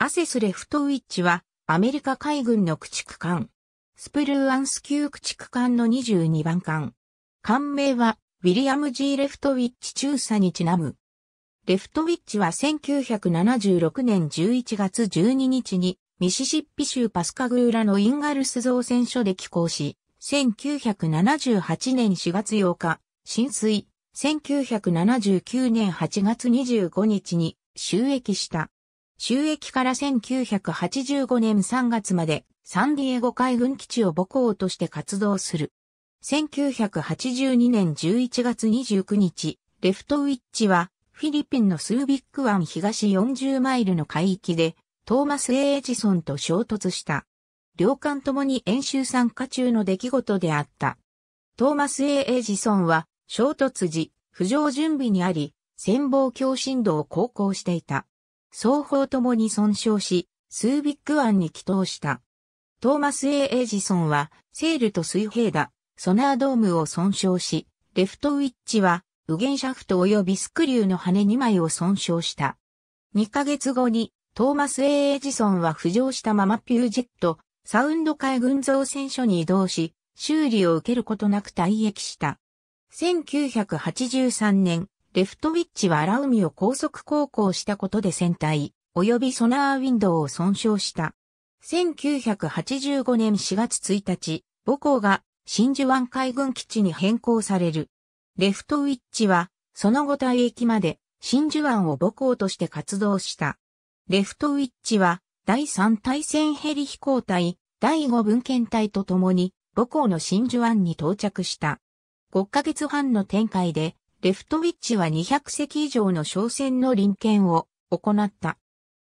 アセス・レフトウィッチは、アメリカ海軍の駆逐艦。スプルーアンス級駆逐艦の22番艦。艦名は、ウィリアム・ジー・レフトウィッチ中佐にちなむ。レフトウィッチは1976年11月12日に、ミシシッピ州パスカグーラのインガルス造船所で寄港し、1978年4月8日、浸水、1979年8月25日に収益した。収益から1985年3月までサンディエゴ海軍基地を母校として活動する。1982年11月29日、レフトウィッチはフィリピンのスービック湾東40マイルの海域でトーマス・エージソンと衝突した。両艦ともに演習参加中の出来事であった。トーマス・エージソンは衝突時、浮上準備にあり、潜望鏡振動を航行していた。双方ともに損傷し、スービック湾に帰投した。トーマス・エイジソンは、セールと水平だ、ソナードームを損傷し、レフトウィッチは、右舷シャフト及びスクリューの羽2枚を損傷した。2ヶ月後に、トーマス・エイジソンは浮上したままピュージェット、サウンド海軍造船所に移動し、修理を受けることなく退役した。1983年、レフトウィッチは荒海を高速航行したことで船体、及びソナーウィンドウを損傷した。1985年4月1日、母校が真珠湾海軍基地に変更される。レフトウィッチは、その後退役まで真珠湾を母校として活動した。レフトウィッチは、第3対戦ヘリ飛行隊、第5分遣隊と共に、母校の真珠湾に到着した。5ヶ月半の展開で、レフトウィッチは200隻以上の商船の臨検を行った。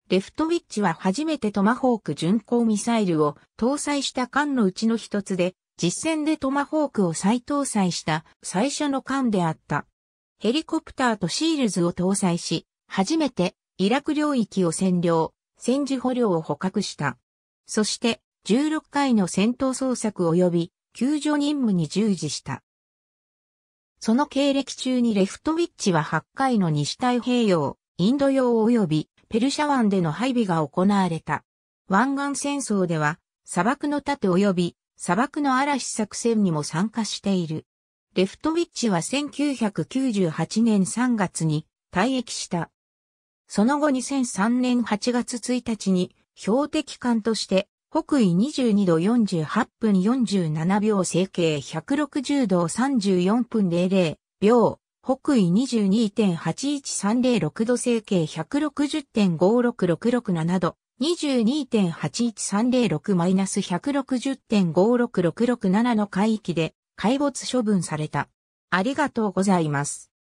レフトウィッチは初めてトマホーク巡航ミサイルを搭載した艦のうちの一つで、実戦でトマホークを再搭載した最初の艦であった。ヘリコプターとシールズを搭載し、初めてイラク領域を占領、戦時捕虜を捕獲した。そして、16回の戦闘捜索及び救助任務に従事した。その経歴中にレフトウィッチは8回の西太平洋、インド洋及びペルシャ湾での配備が行われた。湾岸戦争では、砂漠の盾及び砂漠の嵐作戦にも参加している。レフトウィッチは1998年3月に退役した。その後2003年8月1日に標的艦として北緯22度48分47秒整形160度34分00秒、北緯22.81306度整形160.56667度、22.81306-160.56667の海域で、海没処分された。ありがとうございます。